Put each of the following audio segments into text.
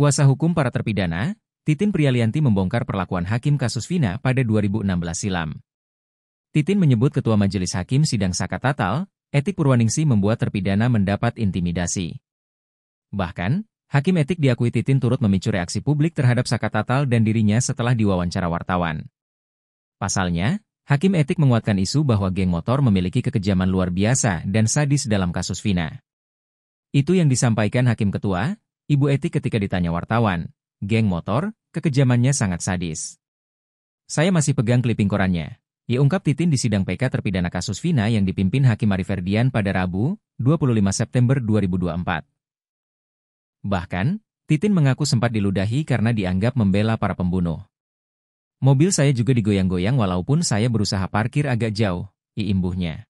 Kuasa hukum para terpidana, Titin Prialianti membongkar perlakuan hakim kasus Vina pada 2016 silam. Titin menyebut Ketua Majelis Hakim Sidang Saka Tatal, Etik Purwaningsi membuat terpidana mendapat intimidasi. Bahkan, Hakim Etik diakui Titin turut memicu reaksi publik terhadap Saka Tatal dan dirinya setelah diwawancara wartawan. Pasalnya, Hakim Etik menguatkan isu bahwa geng motor memiliki kekejaman luar biasa dan sadis dalam kasus Vina. Itu yang disampaikan Hakim Ketua, Ibu Eti ketika ditanya wartawan, geng motor, kekejamannya sangat sadis. Saya masih pegang clipping korannya. Ia ungkap Titin di sidang PK terpidana kasus Vina yang dipimpin Hakim Mariferdian pada Rabu, 25 September 2024. Bahkan, Titin mengaku sempat diludahi karena dianggap membela para pembunuh. Mobil saya juga digoyang-goyang walaupun saya berusaha parkir agak jauh, iimbuhnya.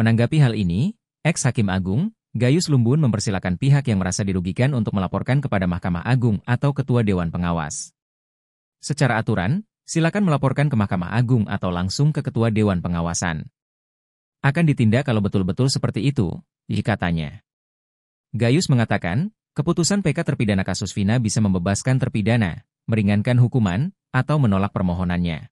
Menanggapi hal ini, ex-hakim agung, Gayus Lumbun mempersilahkan pihak yang merasa dirugikan untuk melaporkan kepada Mahkamah Agung atau Ketua Dewan Pengawas. Secara aturan, silakan melaporkan ke Mahkamah Agung atau langsung ke Ketua Dewan Pengawasan. Akan ditindak kalau betul-betul seperti itu, katanya. Gayus mengatakan, keputusan PK terpidana kasus Vina bisa membebaskan terpidana, meringankan hukuman, atau menolak permohonannya.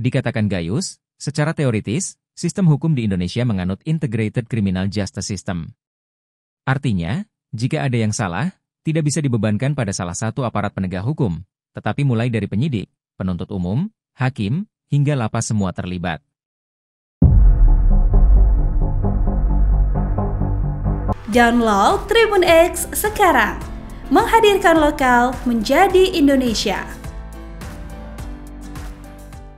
Dikatakan Gayus, secara teoritis, Sistem hukum di Indonesia menganut Integrated Criminal Justice System. Artinya, jika ada yang salah, tidak bisa dibebankan pada salah satu aparat penegak hukum, tetapi mulai dari penyidik, penuntut umum, hakim, hingga lapas semua terlibat. Download Tribun X sekarang, menghadirkan lokal menjadi Indonesia.